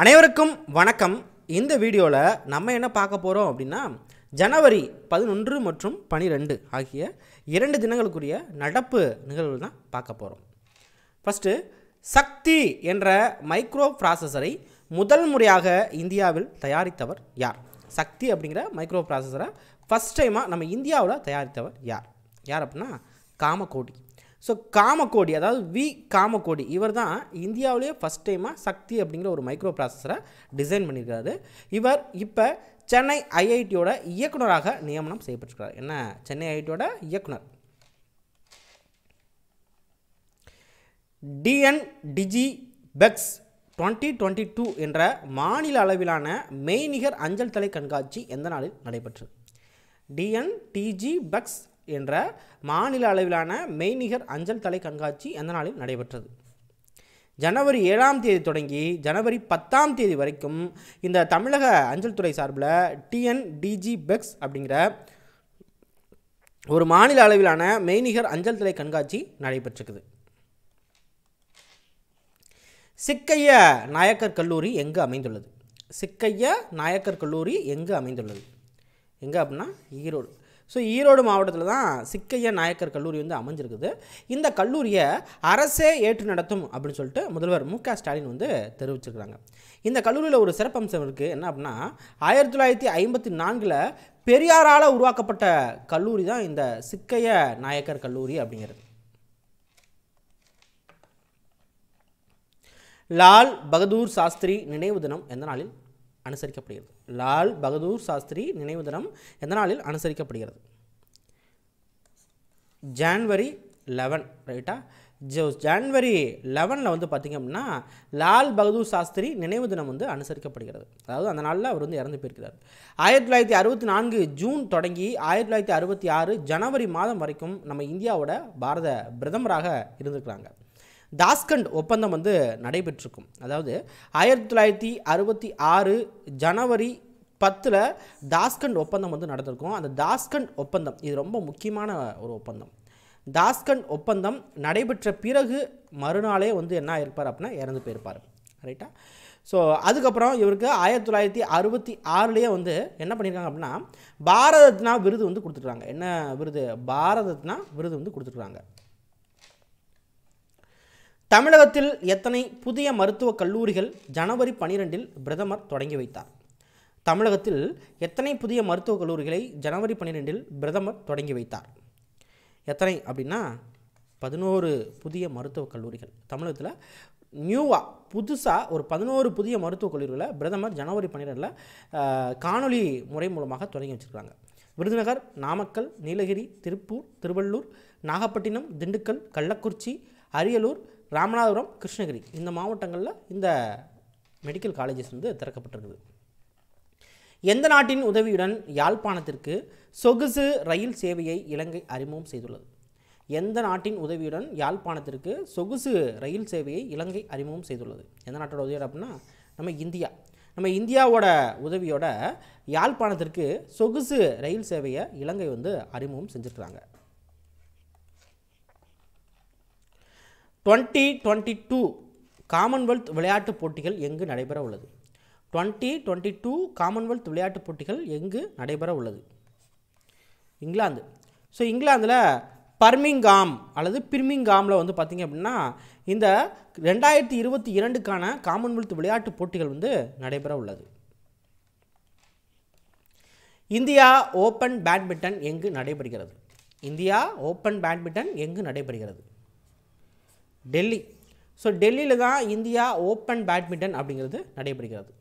அனைவருக்கும் வணக்கம் இந்த வீடியோவில் நம்ம என்ன பார்க்க போகிறோம் அப்படின்னா ஜனவரி பதினொன்று மற்றும் பனிரெண்டு ஆகிய இரண்டு தினங்களுக்குரிய நடப்பு நிகழ்வு தான் பார்க்க போகிறோம் ஃபஸ்ட்டு சக்தி என்ற மைக்ரோ ப்ராசஸரை முதல் முறையாக இந்தியாவில் தயாரித்தவர் யார் சக்தி அப்படிங்கிற மைக்ரோ ப்ராசஸரை ஃபஸ்ட் டைமாக நம்ம இந்தியாவில் தயாரித்தவர் யார் யார் அப்படின்னா காமகோடி ஸோ காமக்கோடி அதாவது வி காமக்கோடி இவர் தான் இந்தியாவிலேயே ஃபஸ்ட் டைமாக சக்தி அப்படிங்கிற ஒரு மைக்ரோ ப்ராசஸரை டிசைன் பண்ணியிருக்காரு இவர் இப்போ சென்னை ஐஐடியோட இயக்குனராக நியமனம் செய்யப்பட்டிருக்கிறார் என்ன சென்னை ஐஐடியோட இயக்குனர் டிஎன் டிஜி பெக்ஸ் டுவெண்ட்டி டுவெண்ட்டி டூ என்ற மாநில அளவிலான மெய்நிகர் அஞ்சல் தலை கண்காட்சி எந்த நாளில் நடைபெற்றது டிஎன் டிஜி பக்ஸ் என்ற மாநில அளவிலான மெய்நிகர் அஞ்சல் தலை கண்காட்சி அந்த நாளில் நடைபெற்றது ஜனவரி ஏழாம் தேதி தொடங்கி ஜனவரி பத்தாம் தேதி வரைக்கும் இந்த தமிழக அஞ்சல் துறை சார்பில் டிஎன்டிஜி பெக்ஸ் அப்படிங்கிற ஒரு மாநில அளவிலான மெய்நிகர் அஞ்சல் தலை கண்காட்சி நடைபெற்றிருக்குது சிக்கைய நாயக்கர் கல்லூரி எங்கு அமைந்துள்ளது சிக்கைய நாயக்கர் கல்லூரி எங்கு அமைந்துள்ளது எங்கே அப்படின்னா ஈரோடு ஸோ ஈரோடு மாவட்டத்தில் தான் சிக்கைய நாயக்கர் கல்லூரி வந்து அமைஞ்சிருக்குது இந்த கல்லூரியை அரசே ஏற்று நடத்தும் அப்படின்னு சொல்லிட்டு முதல்வர் மு ஸ்டாலின் வந்து தெரிவிச்சிருக்கிறாங்க இந்த கல்லூரியில் ஒரு சிறப்பம்சம் இருக்குது என்ன அப்படின்னா ஆயிரத்தி தொள்ளாயிரத்தி ஐம்பத்தி நான்கில் பெரியாரால் உருவாக்கப்பட்ட கல்லூரி தான் இந்த சிக்கைய நாயக்கர் கல்லூரி அப்படிங்கிறது லால் பகதூர் சாஸ்திரி நினைவு தினம் எந்த நாளில் அனுசரிக்கப்படுகிறது லால் பகதூர் சாஸ்திரி நினைவு தினம் எந்த நாளில் அனுசரிக்கப்படுகிறது ஜான்வரி லெவன் ரைட்டா ஜோ ஜான்வரி லெவனில் வந்து பார்த்திங்க அப்படின்னா லால் பகதூர் சாஸ்திரி நினைவு தினம் வந்து அனுசரிக்கப்படுகிறது அதாவது அந்த நாளில் அவர் வந்து இறந்து போயிருக்கிறார் ஆயிரத்தி தொள்ளாயிரத்தி அறுபத்தி நான்கு ஜூன் தொடங்கி ஆயிரத்தி தொள்ளாயிரத்தி அறுபத்தி ஆறு ஜனவரி மாதம் வரைக்கும் நம்ம இந்தியாவோட பாரத பிரதமராக இருந்திருக்கிறாங்க தாஸ்கண்ட் ஒப்பந்தம் வந்து நடைபெற்றிருக்கும் அதாவது ஆயிரத்தி தொள்ளாயிரத்தி அறுபத்தி ஆறு ஜனவரி பத்தில் தாஸ்கண்ட் ஒப்பந்தம் வந்து நடந்திருக்கும் அந்த தாஸ்கண்ட் ஒப்பந்தம் இது ரொம்ப முக்கியமான ஒரு ஒப்பந்தம் தாஸ்கண்ட் ஒப்பந்தம் நடைபெற்ற பிறகு மறுநாளே வந்து என்ன இருப்பார் அப்படின்னா இறந்து போயிருப்பார் ரைட்டா ஸோ அதுக்கப்புறம் இவருக்கு ஆயிரத்தி தொள்ளாயிரத்தி அறுபத்தி ஆறுலேயே வந்து என்ன பண்ணியிருக்காங்க அப்படின்னா பாரதத்னா விருது வந்து கொடுத்துருக்காங்க என்ன விருது பாரதத்னா விருது வந்து கொடுத்துருக்காங்க தமிழகத்தில் எத்தனை புதிய மருத்துவக் கல்லூரிகள் ஜனவரி பனிரெண்டில் பிரதமர் தொடங்கி வைத்தார் தமிழகத்தில் எத்தனை புதிய மருத்துவக் கல்லூரிகளை ஜனவரி பன்னிரெண்டில் பிரதமர் தொடங்கி வைத்தார் எத்தனை அப்படின்னா பதினோரு புதிய மருத்துவக் கல்லூரிகள் தமிழகத்தில் நியூவாக புதுசாக ஒரு பதினோரு புதிய மருத்துவக் கல்லூரிகளை பிரதமர் ஜனவரி பன்னிரெண்டில் காணொலி முறை மூலமாக தொடங்கி வச்சுருக்காங்க விருதுநகர் நாமக்கல் நீலகிரி திருப்பூர் திருவள்ளூர் நாகப்பட்டினம் திண்டுக்கல் கள்ளக்குறிச்சி அரியலூர் ராமநாதபுரம் கிருஷ்ணகிரி இந்த மாவட்டங்களில் இந்த மெடிக்கல் காலேஜஸ் வந்து திறக்கப்பட்டிருக்குது எந்த நாட்டின் உதவியுடன் யாழ்ப்பாணத்திற்கு சொகுசு ரயில் சேவையை இலங்கை அறிமுகம் செய்துள்ளது எந்த நாட்டின் உதவியுடன் யாழ்ப்பாணத்திற்கு சொகுசு ரயில் சேவையை இலங்கை அறிமுகம் செய்துள்ளது எந்த நாட்டோட உதவியோட அப்படின்னா நம்ம இந்தியா நம்ம இந்தியாவோட உதவியோட யாழ்ப்பாணத்திற்கு சொகுசு ரயில் சேவையை இலங்கை வந்து அறிமுகம் செஞ்சுருக்குறாங்க டுவெண்ட்டி டுவெண்ட்டி டூ காமன்வெல்த் விளையாட்டுப் போட்டிகள் எங்கு நடைபெற உள்ளது டுவெண்ட்டி டுவெண்ட்டி டூ காமன்வெல்த் விளையாட்டுப் போட்டிகள் எங்கு நடைபெற உள்ளது இங்கிலாந்து ஸோ இங்கிலாந்தில் பர்மிங்காம் அல்லது பிர்மிங்காமில் வந்து பார்த்திங்க அப்படின்னா இந்த ரெண்டாயிரத்தி இருபத்தி இரண்டுக்கான காமன்வெல்த் விளையாட்டுப் போட்டிகள் வந்து நடைபெற உள்ளது இந்தியா ஓப்பன் பேட்மிண்டன் எங்கு நடைபெறுகிறது இந்தியா ஓப்பன் பேட்மிண்டன் எங்கு நடைபெறுகிறது டெல்லி ஸோ டெல்லியில் தான் இந்தியா ஓப்பன் பேட்மிண்டன் அப்படிங்கிறது நடைபெறுகிறது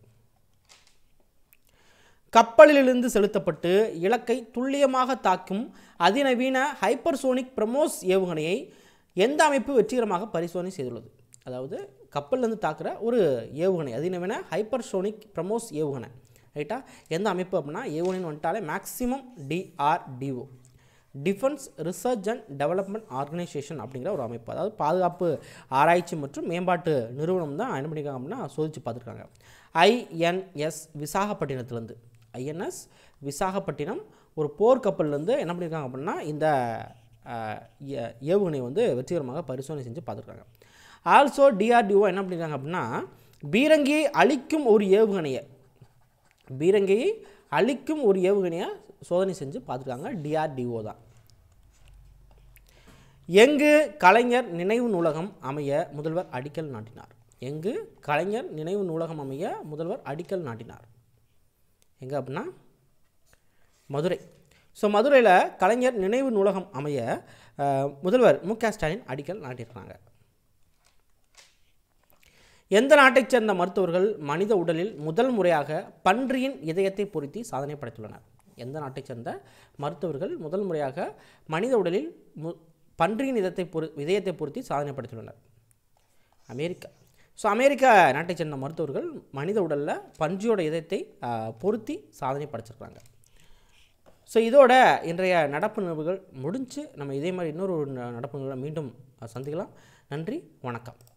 கப்பலிலிருந்து செலுத்தப்பட்டு இலக்கை துல்லியமாக தாக்கும் அதிநவீன ஹைப்பர்சோனிக் பிரமோஸ் ஏவுகணையை எந்த அமைப்பு வெற்றிகரமாக பரிசோதனை செய்துள்ளது அதாவது கப்பலிலிருந்து தாக்குற ஒரு ஏவுகணை அதிநவீன ஹைப்பர்சோனிக் பிரமோஸ் ஏவுகணை ரைட்டா எந்த அமைப்பு அப்படின்னா ஏவுகணைன்னு வந்துட்டாலே maximum DRDO defence research and development organisation அப்படிங்கிற ஒரு அமைப்பு அதாவது பாதுகாப்பு ஆராய்ச்சி மற்றும் மேம்பாட்டு நிறுவனம் தான் என்ன பண்ணியிருக்காங்க அப்படின்னா சோதித்து பார்த்துருக்காங்க ஐஎன்எஸ் விசாகப்பட்டினத்துலேருந்து ஐஎன்எஸ் விசாகப்பட்டினம் ஒரு போர்க்கப்பல்லேருந்து என்ன பண்ணியிருக்காங்க அப்படின்னா இந்த ஏவுகணை வந்து வெற்றிகரமாக பரிசோதனை செஞ்சு பார்த்துருக்காங்க ஆல்சோ டிஆர்டிஓ என்ன பண்ணியிருக்காங்க அப்படின்னா பீரங்கியை அழிக்கும் ஒரு ஏவுகணையை பீரங்கியை அழிக்கும் ஒரு ஏவுகணையை சோதனை செஞ்சு பார்த்துருக்காங்க டிஆர்டிஓ தான் எங்கு கலைஞர் நினைவு நூலகம் அமைய முதல்வர் அடிக்கல் நாட்டினார் எங்கு கலைஞர் நினைவு நூலகம் அமைய முதல்வர் அடிக்கல் நாட்டினார் எங்கே அப்படின்னா மதுரை ஸோ மதுரையில் கலைஞர் நினைவு நூலகம் அமைய முதல்வர் மு க ஸ்டாலின் அடிக்கல் நாட்டியிருக்கிறாங்க எந்த நாட்டைச் சேர்ந்த மருத்துவர்கள் மனித உடலில் முதல் முறையாக பன்றியின் இதயத்தை பொருத்தி சாதனை படைத்துள்ளனர் எந்த நாட்டைச் சேர்ந்த மருத்துவர்கள் முதல் முறையாக மனித உடலில் மு பன்றியின் இதத்தை பொரு இதயத்தை பொருத்தி சாதனை படுத்தியுள்ளனர் அமெரிக்கா ஸோ அமெரிக்கா நாட்டைச் சேர்ந்த மருத்துவர்கள் மனித உடலில் பன்றியோட இதயத்தை பொருத்தி சாதனை படைச்சிருக்கிறாங்க ஸோ இதோட இன்றைய நடப்பு நிகழ்வுகள் முடிஞ்சு நம்ம இதே மாதிரி இன்னொரு நடப்பு நிகழ்வுகளை மீண்டும் சந்திக்கலாம் நன்றி வணக்கம்